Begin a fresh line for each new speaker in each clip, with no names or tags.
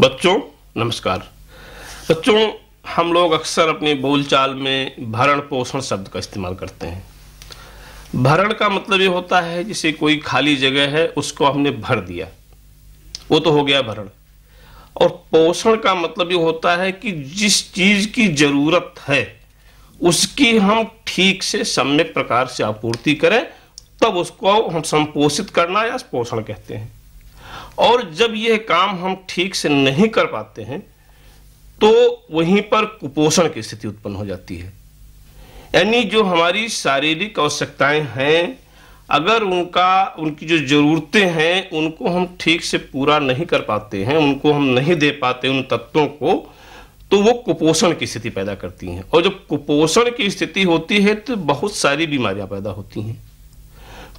बच्चों नमस्कार बच्चों हम लोग अक्सर अपनी बोलचाल में भरण पोषण शब्द का इस्तेमाल करते हैं भरण का मतलब ये होता है जिसे कोई खाली जगह है उसको हमने भर दिया वो तो हो गया भरण और पोषण का मतलब ये होता है कि जिस चीज की जरूरत है उसकी हम ठीक से सम्यक प्रकार से आपूर्ति करें तब उसको हम संपोषित करना या पोषण कहते हैं और जब यह काम हम ठीक से नहीं कर पाते हैं तो वहीं पर कुपोषण की स्थिति उत्पन्न हो जाती है यानी जो हमारी शारीरिक आवश्यकताएं हैं अगर उनका उनकी जो ज़रूरतें हैं उनको हम ठीक से पूरा नहीं कर पाते हैं उनको हम नहीं दे पाते उन तत्वों को तो वो कुपोषण की स्थिति पैदा करती हैं और जब कुपोषण की स्थिति होती है तो बहुत सारी बीमारियां पैदा होती हैं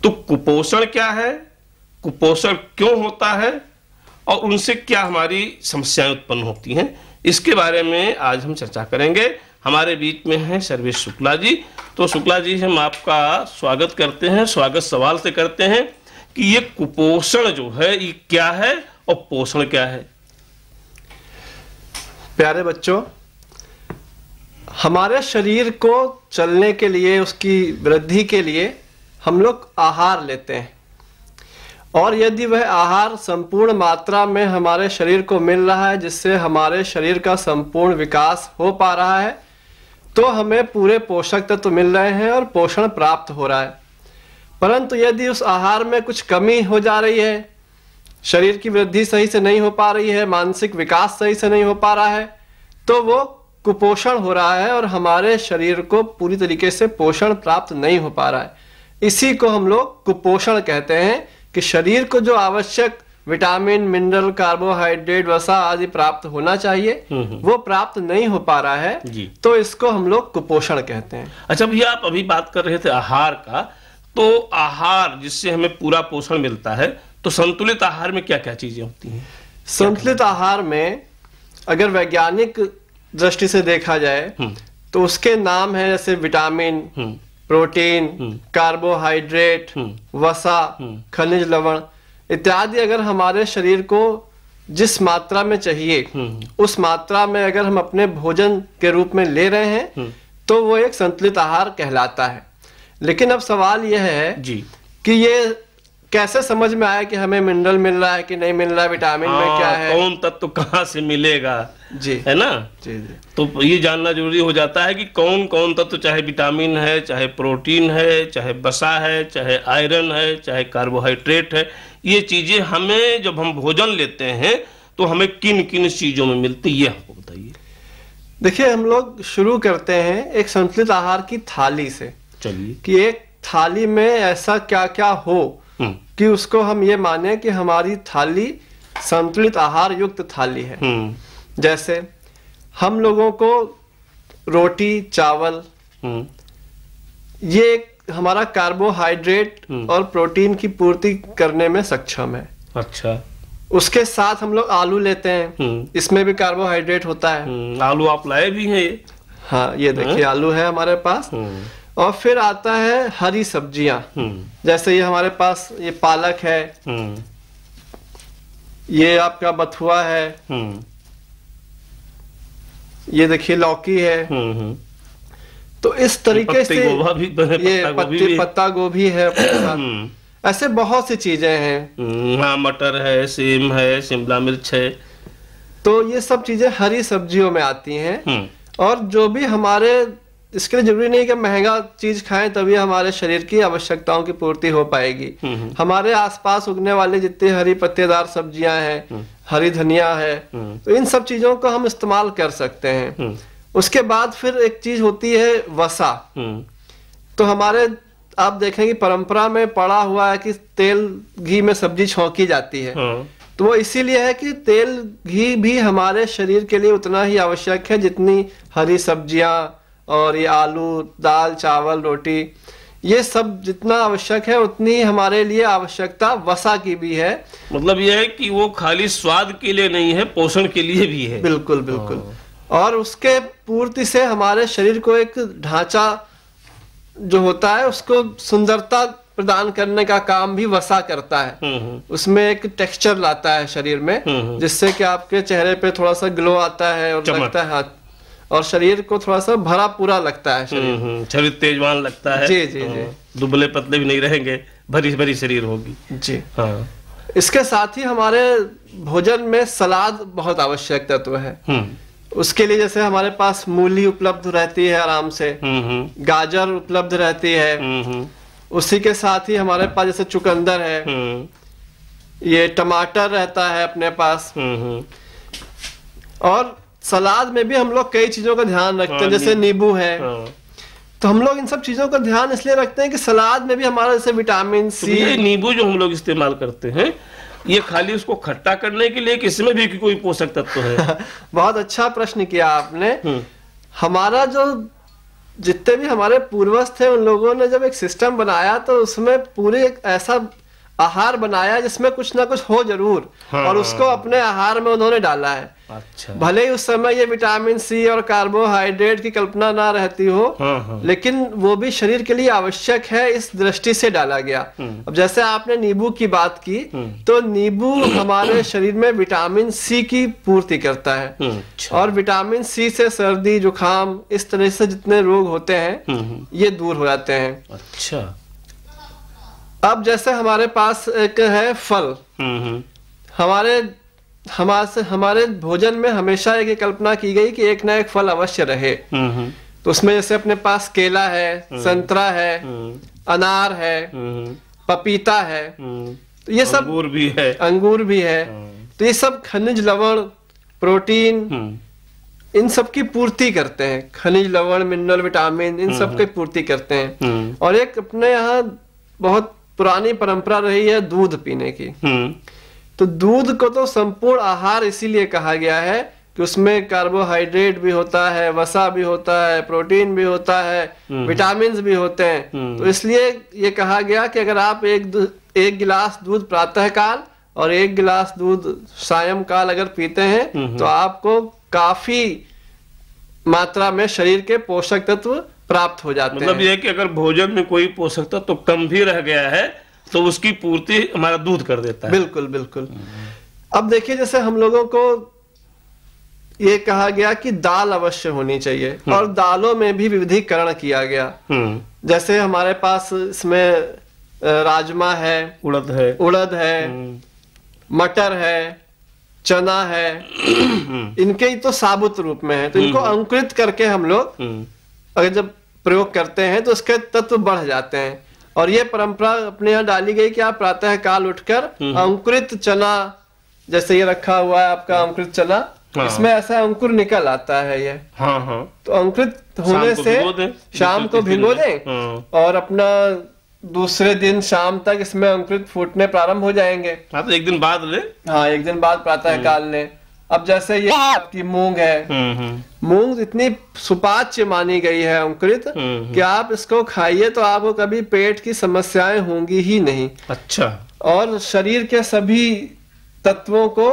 तो कुपोषण क्या है कुपोषण क्यों होता है और उनसे क्या हमारी समस्याएं उत्पन्न होती हैं इसके बारे में आज हम चर्चा करेंगे हमारे बीच में हैं सर्वेश शुक्ला जी तो शुक्ला जी हम आपका स्वागत करते हैं स्वागत सवाल से करते हैं कि ये कुपोषण जो है ये क्या है
और पोषण क्या है प्यारे बच्चों हमारे शरीर को चलने के लिए उसकी वृद्धि के लिए हम लोग आहार लेते हैं और यदि वह आहार संपूर्ण मात्रा में हमारे शरीर को मिल रहा है जिससे हमारे शरीर का संपूर्ण विकास हो पा रहा है तो हमें पूरे पोषक तत्व तो मिल रहे हैं और पोषण प्राप्त हो रहा है परंतु यदि उस आहार में कुछ कमी हो जा रही है शरीर की वृद्धि सही से नहीं हो पा रही है मानसिक विकास सही से नहीं हो पा रहा है तो वो कुपोषण हो रहा है और हमारे शरीर को पूरी तरीके से पोषण प्राप्त नहीं हो पा रहा है इसी को हम लोग कुपोषण कहते हैं कि शरीर को जो आवश्यक विटामिन मिनरल कार्बोहाइड्रेट वसा आदि प्राप्त होना चाहिए हम्म, हम्म। वो प्राप्त नहीं हो पा रहा है तो इसको हम लोग कुपोषण कहते हैं अच्छा भैया आप अभी बात कर रहे थे आहार का
तो आहार जिससे हमें पूरा पोषण मिलता है तो संतुलित आहार में क्या क्या चीजें होती हैं
संतुलित आहार में अगर वैज्ञानिक दृष्टि से देखा जाए हम्म। तो उसके नाम है जैसे विटामिन प्रोटीन हम्म। कार्बोहाइड्रेट हम्म। वसा हम्म। खनिज लवण इत्यादि अगर हमारे शरीर को जिस मात्रा में चाहिए उस मात्रा में अगर हम अपने भोजन के रूप में ले रहे हैं तो वो एक संतुलित आहार कहलाता है लेकिन अब सवाल यह है जी कि ये कैसे समझ में आया कि हमें मिनरल मिल रहा है कि नहीं मिल रहा है विटामिन में हाँ, क्या है
कौन तत्व तो कहाँ से मिलेगा जी है ना जी जी तो ये जानना जरूरी हो जाता है कि कौन कौन तत्व तो चाहे विटामिन है चाहे प्रोटीन है चाहे बसा है चाहे आयरन है चाहे कार्बोहाइड्रेट है ये चीज़ें हमें जब हम भोजन लेते हैं तो हमें किन किन चीज़ों में मिलती है हमको बताइए
देखिए हम लोग शुरू करते हैं एक संतुलित आहार की थाली से चलिए कि एक थाली में ऐसा क्या क्या हो हम्म। कि उसको हम ये माने कि हमारी थाली संतुलित आहार युक्त थाली है हम्म। जैसे हम लोगों को रोटी चावल हम्म। ये हमारा कार्बोहाइड्रेट हम्म। और प्रोटीन की पूर्ति करने में सक्षम है अच्छा उसके साथ हम लोग आलू लेते हैं हम्म। इसमें भी कार्बोहाइड्रेट होता है आलू आप लाए भी हैं ये हाँ ये हाँ। देखिए आलू है हमारे पास और फिर आता है हरी सब्जियां जैसे ये हमारे पास ये पालक है ये आपका बथुआ है ये देखिए लौकी है हम्म, हम्म। तो इस तरीके से ये पत्ते पत्ता गोभी है हम्म। ऐसे बहुत सी चीजें हैं हाँ मटर है सीम है शिमला मिर्च है तो ये सब चीजें हरी सब्जियों में आती हैं और जो भी हमारे इसके लिए जरूरी नहीं है कि महंगा चीज खाएं तभी हमारे शरीर की आवश्यकताओं की पूर्ति हो पाएगी हम्म, हम्म। हमारे आसपास उगने वाले जितनी हरी पत्तेदार सब्जियां हैं हम्म। हरी धनिया है तो इन सब चीजों को हम इस्तेमाल कर सकते हैं उसके बाद फिर एक चीज होती है वसा तो हमारे आप देखेंगे परंपरा में पड़ा हुआ है कि तेल घी में सब्जी छोंकी जाती है हाँ। तो वो इसीलिए है कि तेल घी भी हमारे शरीर के लिए उतना ही आवश्यक है जितनी हरी सब्जियां और ये आलू दाल चावल रोटी ये सब जितना आवश्यक है उतनी हमारे लिए आवश्यकता वसा की भी है मतलब ये है कि वो
खाली स्वाद के लिए नहीं है पोषण के लिए भी है बिल्कुल बिल्कुल
हाँ। और उसके पूर्ति से हमारे शरीर को एक ढांचा जो होता है उसको सुंदरता प्रदान करने का काम भी वसा करता है हाँ, हाँ। उसमें एक टेक्सचर लाता है शरीर में जिससे कि आपके चेहरे पे थोड़ा सा ग्लो आता है और लगता है हाँ और शरीर को थोड़ा सा भरा पूरा लगता है शरीर हम्म, हम्म, तेजवान लगता है जी जी तो जी दुबले
पतले भी नहीं रहेंगे भरी भरी शरीर होगी जी हाँ
इसके साथ ही हमारे भोजन में सलाद बहुत आवश्यक तत्व है
हम्म।
उसके लिए जैसे हमारे पास मूली उपलब्ध रहती है आराम से गाजर उपलब्ध रहती है उसी के साथ ही हमारे पास जैसे चुकंदर है ये टमाटर रहता है अपने पास और सलाद में भी हम लोग कई चीजों का ध्यान रखते हैं हाँ, जैसे नींबू है हाँ। तो हम लोग इन सब चीजों का ध्यान इसलिए रखते हैं कि सलाद में भी हमारा जैसे विटामिन तो सी तो
नींबू जो हम लोग इस्तेमाल करते हैं ये खाली उसको खट्टा
करने के लिए इसमें भी कोई पोषक तत्व है बहुत अच्छा प्रश्न किया आपने हम्म। हमारा जो जितने भी हमारे पूर्वज थे उन लोगों ने जब एक सिस्टम बनाया तो उसमें पूरे एक ऐसा आहार बनाया जिसमें कुछ ना कुछ हो जरूर हाँ। और उसको अपने आहार में उन्होंने डाला है
अच्छा भले
ही उस समय ये विटामिन सी और कार्बोहाइड्रेट की कल्पना ना रहती हो हाँ हाँ। लेकिन वो भी शरीर के लिए आवश्यक है इस दृष्टि से डाला गया हम्म। अब जैसे आपने नींबू की बात की हम्म। तो नींबू हमारे शरीर में विटामिन सी की पूर्ति करता है हम्म, अच्छा। और विटामिन सी से सर्दी जुकाम इस तरह से जितने रोग होते हैं ये दूर हो जाते हैं अच्छा अब जैसे हमारे पास एक है फल हमारे हमारे हमारे भोजन में हमेशा एक कल्पना की गई कि एक ना एक फल अवश्य रहे तो उसमें जैसे अपने पास केला है हम्म। संतरा है हम्म। अनार है पपीता है तो ये सब अंगूर भी है अंगूर भी है तो ये सब खनिज लवण प्रोटीन इन सब की पूर्ति करते हैं खनिज लवण मिनरल विटामिन इन सब की पूर्ति करते हैं और एक अपने यहाँ बहुत पुरानी परंपरा रही है दूध पीने की तो दूध को तो संपूर्ण आहार इसीलिए कहा गया है कि उसमें कार्बोहाइड्रेट भी होता है वसा भी होता है प्रोटीन भी होता है विटामिन हम्म। भी होते हैं हम्म। तो इसलिए ये कहा गया कि अगर आप एक एक गिलास दूध प्रातःकाल और एक गिलास दूध सायंकाल अगर पीते हैं हम्म। तो आपको काफी मात्रा में शरीर के पोषक तत्व प्राप्त हो जाते मतलब हैं मतलब
ये कि अगर भोजन में कोई पोषक तत्व तो कम भी रह गया है तो उसकी पूर्ति हमारा दूध कर देता है बिल्कुल
बिल्कुल अब देखिए जैसे हम लोगों को ये कहा गया कि दाल अवश्य होनी चाहिए हम्म। और दालों में भी विविधीकरण किया गया हम्म। जैसे हमारे पास इसमें राजमा है उड़द है उड़द है हम्म। मटर है चना है इनके ही तो साबुत रूप में है तो इनको अंकुरित करके हम लोग अगर जब प्रयोग करते हैं तो उसके तत्व बढ़ जाते हैं और ये परंपरा अपने यहाँ डाली गई कि आप प्रातः काल उठकर हम्म। अंकुरित चना जैसे ये रखा हुआ है आपका अंकुरित चना हाँ। इसमें ऐसा अंकुर निकल आता है ये हाँ हाँ। तो अंकुरित होने से शाम को भिगो दे हाँ। और अपना दूसरे दिन शाम तक इसमें अंकुरित फूटने प्रारंभ हो जाएंगे हाँ तो एक दिन बाद ले हाँ एक दिन बाद प्रातः काल हम्म। ले अब जैसे ये आपकी मूंग है हम्म, हम्म। मूंग इतनी सुपाच्य मानी गई है अंकृत हम्म, कि आप इसको खाइए तो आपको कभी पेट की समस्याएं होंगी ही नहीं अच्छा और शरीर के सभी तत्वों को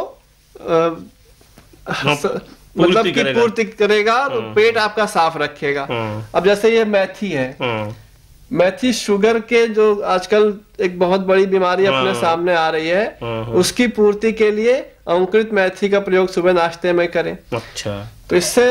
हाँ, मतलब की पूर्ति करेगा और हाँ, पेट हाँ। आपका साफ रखेगा अब जैसे ये मैथी है मैथी शुगर के जो आजकल एक बहुत बड़ी बीमारी अपने सामने आ रही है उसकी पूर्ति के लिए अंकुरित मैथी का प्रयोग सुबह नाश्ते में करें अच्छा तो इससे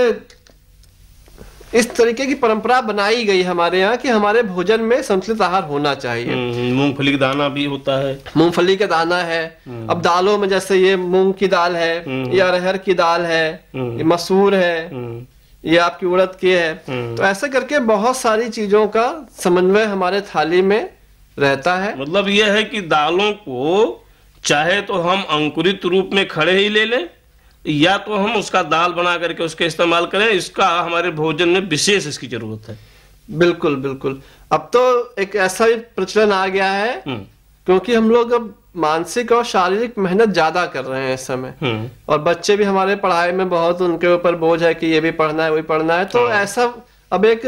इस तरीके की परंपरा बनाई गई हमारे यहाँ कि हमारे भोजन में संतुलित आहार होना चाहिए
हम्म, हम्म, मूंगफली का दाना भी होता है
मूंगफली का दाना है हम्म। अब दालों में जैसे ये मूंग की दाल है या अरहर की दाल है ये मसूर है ये आपकी उड़द की है तो ऐसे करके बहुत सारी चीजों का समन्वय हमारे थाली में
रहता है मतलब यह है कि दालों को चाहे तो हम अंकुरित रूप में खड़े ही ले लें या तो हम उसका दाल बना करके उसके इस्तेमाल करें इसका हमारे
भोजन में विशेष इसकी जरूरत है बिल्कुल बिल्कुल अब तो एक ऐसा भी प्रचलन आ गया है हम्म। क्योंकि हम लोग अब मानसिक और शारीरिक मेहनत ज्यादा कर रहे हैं इस समय हम्म। और बच्चे भी हमारे पढ़ाई में बहुत उनके ऊपर बोझ है कि ये भी पढ़ना है वही पढ़ना है तो हाँ। ऐसा अब एक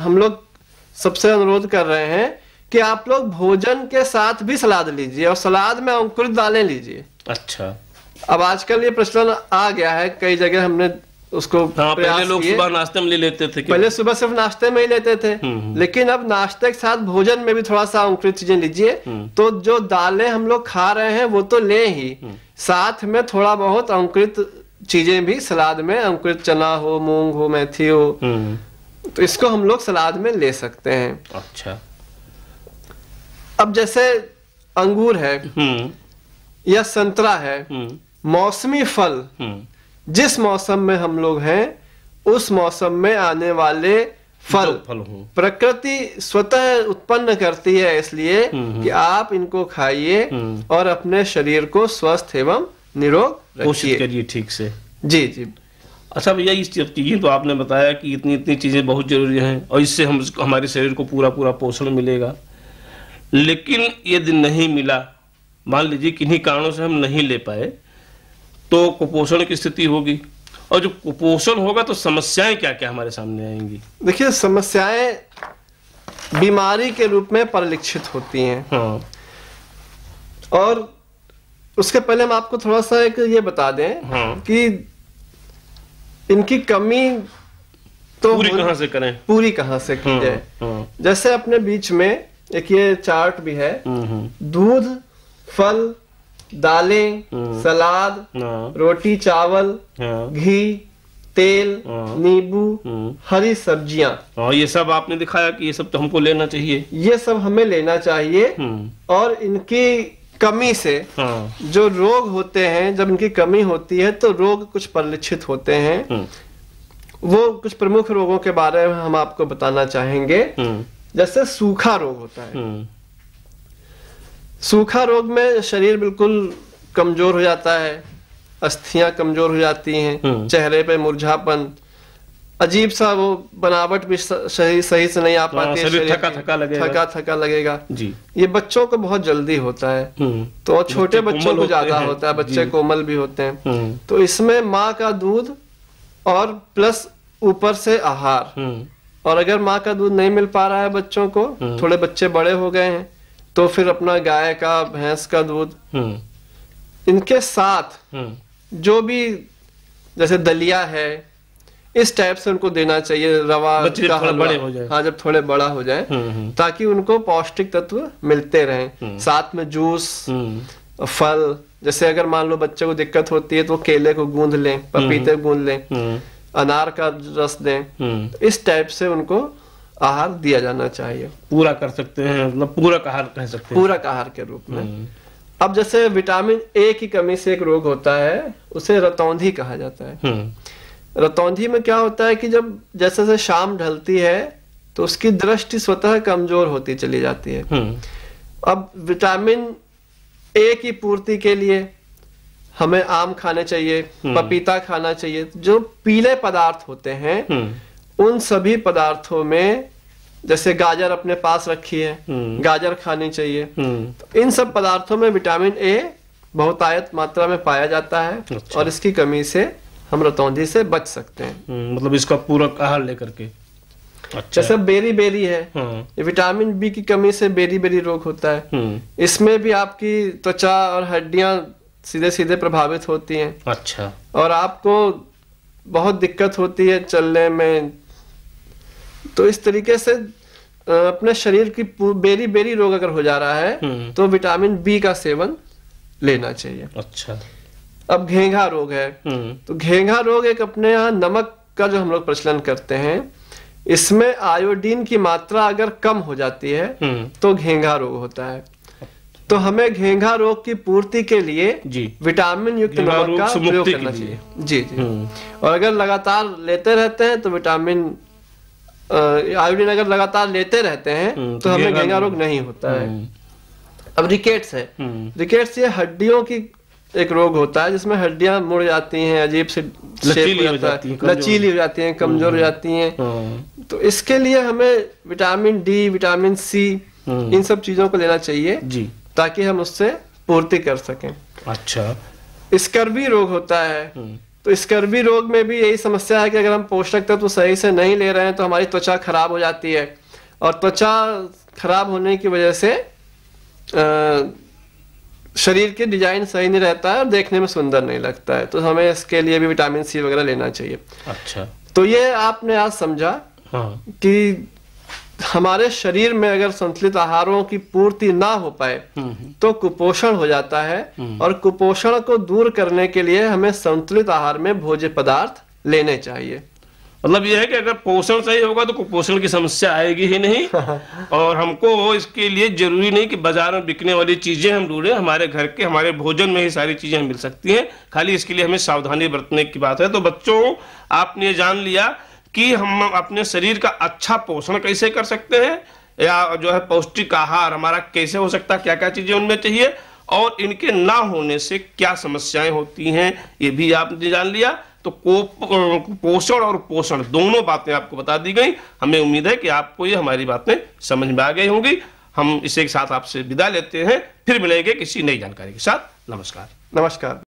हम लोग सबसे अनुरोध कर रहे हैं कि आप लोग भोजन के साथ भी सलाद लीजिए और सलाद में अंकुरित दालें लीजिए अच्छा अब आजकल ये प्रचलन आ गया है कई जगह हमने उसको हाँ, पहले लोग सुबह
नाश्ते में ले लेते थे पहले
सुबह सिर्फ नाश्ते में ही लेते थे हम्म, हम्म। लेकिन अब नाश्ते के साथ भोजन में भी थोड़ा सा अंकुरित चीजें लीजिए हम्म। तो जो दालें हम लोग खा रहे हैं वो तो ले ही साथ में थोड़ा बहुत अंकुरित चीजें भी सलाद में अंकुरित चना हो मूंग हो मेथी हो तो इसको हम लोग सलाद में ले सकते हैं अच्छा अब जैसे अंगूर है हम्म। या संतरा है हम्म। मौसमी फल हम्म। जिस मौसम में हम लोग हैं उस मौसम में आने वाले फल फल प्रकृति स्वतः उत्पन्न करती है इसलिए कि आप इनको खाइए और अपने शरीर को स्वस्थ एवं निरोग पोषित करिए ठीक से जी जी अच्छा भैया इस की तो आपने बताया कि इतनी
इतनी चीज़ें बहुत ज़रूरी हैं और इससे हम हमारे शरीर को पूरा पूरा पोषण मिलेगा लेकिन यदि नहीं मिला मान लीजिए किन्हीं कारणों से हम नहीं ले पाए तो कुपोषण की स्थिति होगी और जब कुपोषण होगा तो समस्याएं क्या क्या हमारे सामने
आएंगी देखिए समस्याएं बीमारी के रूप में परिलक्षित होती हैं हाँ। और उसके पहले हम आपको थोड़ा सा एक ये बता दें हाँ। कि इनकी कमी तो पूरी कहां से करें पूरी कहां से की हाँ, जाए हाँ, हाँ। जैसे अपने बीच में एक ये चार्ट भी है दूध फल दालें हम्म। सलाद हाँ। रोटी चावल हाँ। घी तेल हाँ। नींबू हम्म। हरी सब्जियां और ये सब आपने दिखाया कि ये सब तो हमको लेना चाहिए ये सब हमें लेना चाहिए हम्म। और इनकी कमी से जो रोग होते हैं जब इनकी कमी होती है तो रोग कुछ परिलक्षित होते हैं वो कुछ प्रमुख रोगों के बारे में हम आपको बताना चाहेंगे जैसे सूखा रोग होता है हम्म। सूखा रोग में शरीर बिल्कुल कमजोर हो जाता है अस्थियां कमजोर हो जाती हैं हम्म। चेहरे पे मुरझापन अजीब सा वो बनावट भी सही सही से नहीं आ हाँ, पाती है थका थका लगेगा थका थका लगेगा जी ये बच्चों को बहुत जल्दी होता है हम्म। तो छोटे बच्चों को ज्यादा होता है बच्चे कोमल भी होते हैं तो इसमें माँ का दूध और प्लस ऊपर से आहार और अगर माँ का दूध नहीं मिल पा रहा है बच्चों को हम्म। थोड़े बच्चे बड़े हो गए हैं तो फिर अपना गाय का भैंस का दूध
हम्म।
इनके साथ हम्म। जो भी जैसे दलिया है इस टाइप से उनको देना चाहिए रवा का बड़े हो जाए हाँ जब थोड़े बड़ा हो जाए ताकि उनको पौष्टिक तत्व मिलते रहें साथ में जूस फल जैसे अगर मान लो बच्चे को दिक्कत होती है तो केले को गूंद लें पपीते गूंद लें अनार का रस दें हम्म। इस टाइप से उनको आहार दिया जाना चाहिए
पूरा कर सकते हैं मतलब पूरक आहार कह सकते हैं पूरक
आहार के रूप में हम्म। अब जैसे विटामिन ए की कमी से एक रोग होता है उसे रतौंधी कहा जाता है
हम्म।
रतौंधी में क्या होता है कि जब जैसे जैसे शाम ढलती है तो उसकी दृष्टि स्वतः कमजोर होती चली जाती है अब विटामिन ए की पूर्ति के लिए हमें आम खाने चाहिए हम्म। पपीता खाना चाहिए जो पीले पदार्थ होते हैं
हम्म।
उन सभी पदार्थों में जैसे गाजर अपने पास रखी है हम्म। गाजर खानी चाहिए तो इन सब पदार्थों में विटामिन ए बहुत आयत मात्रा में पाया जाता है अच्छा। और इसकी कमी से हम रतौंधी से बच सकते हैं
मतलब इसका पूरक आहार लेकर के
अच्छा जैसे बेरी बेरी है हाँ। विटामिन बी की कमी से बेरी बेरी रोग होता है इसमें भी आपकी त्वचा और हड्डियां सीधे सीधे प्रभावित होती हैं अच्छा और आपको बहुत दिक्कत होती है चलने में तो इस तरीके से अपने शरीर की बेरी बेरी रोग अगर हो जा रहा है हम्म। तो विटामिन बी का सेवन लेना चाहिए अच्छा अब घेंघा रोग है हम्म। तो घेंघा रोग एक अपने यहाँ नमक का जो हम लोग प्रचलन करते हैं इसमें आयोडीन की मात्रा अगर कम हो जाती है हम्म। तो घेंघा रोग होता है तो हमें घेंघा रोग की पूर्ति के लिए जी विटामिन युक्त नमक का प्रयोग करना चाहिए जी जी हम्म। और अगर लगातार लेते रहते हैं तो विटामिन आयोडीन अगर लगातार लेते रहते हैं हम्म, तो, तो हमें घेंघा रोग नहीं होता है हम्म। अब रिकेट्स है रिकेट्स ये हड्डियों की एक रोग होता है जिसमें हड्डियां मुड़ जाती हैं अजीब से लचीली हो जाती है लचीली हो जाती हैं कमजोर हो जाती हैं हाँ। तो इसके लिए हमें विटामिन डी विटामिन सी इन सब चीजों को लेना चाहिए जी ताकि हम उससे पूर्ति कर सकें अच्छा स्कर्वी रोग होता है हम्म। तो स्कर्वी रोग में भी यही समस्या है कि अगर हम पोषक तत्व तो सही से नहीं ले रहे हैं तो हमारी त्वचा खराब हो जाती है और त्वचा खराब होने की वजह से आ, शरीर के डिजाइन सही नहीं रहता है और देखने में सुंदर नहीं लगता है तो हमें इसके लिए भी विटामिन सी वगैरह लेना चाहिए अच्छा तो ये आपने आज समझा हाँ। कि हमारे शरीर में अगर संतुलित आहारों की पूर्ति ना हो पाए हम्म। तो कुपोषण हो जाता है हम्म। और कुपोषण को दूर करने के लिए हमें संतुलित आहार में भोज्य पदार्थ लेने चाहिए मतलब यह है कि अगर पोषण
सही होगा तो कुपोषण की समस्या आएगी ही नहीं और हमको इसके लिए जरूरी नहीं कि बाजार में बिकने वाली चीजें हम ढूंढें हमारे घर के हमारे भोजन में ही सारी चीजें मिल सकती हैं खाली इसके लिए हमें सावधानी बरतने की बात है तो बच्चों आपने ये जान लिया कि हम अपने शरीर का अच्छा पोषण कैसे कर सकते हैं या जो है पौष्टिक आहार हमारा कैसे हो सकता है क्या क्या चीज़ें उनमें चाहिए और इनके ना होने से क्या समस्याएं होती हैं ये भी आपने जान लिया तो पोषण और पोषण दोनों बातें आपको बता दी गई हमें उम्मीद है कि आपको ये हमारी बातें समझ में आ गई होंगी हम इसे के साथ आपसे विदा लेते हैं फिर मिलेंगे किसी नई जानकारी के साथ नमस्कार
नमस्कार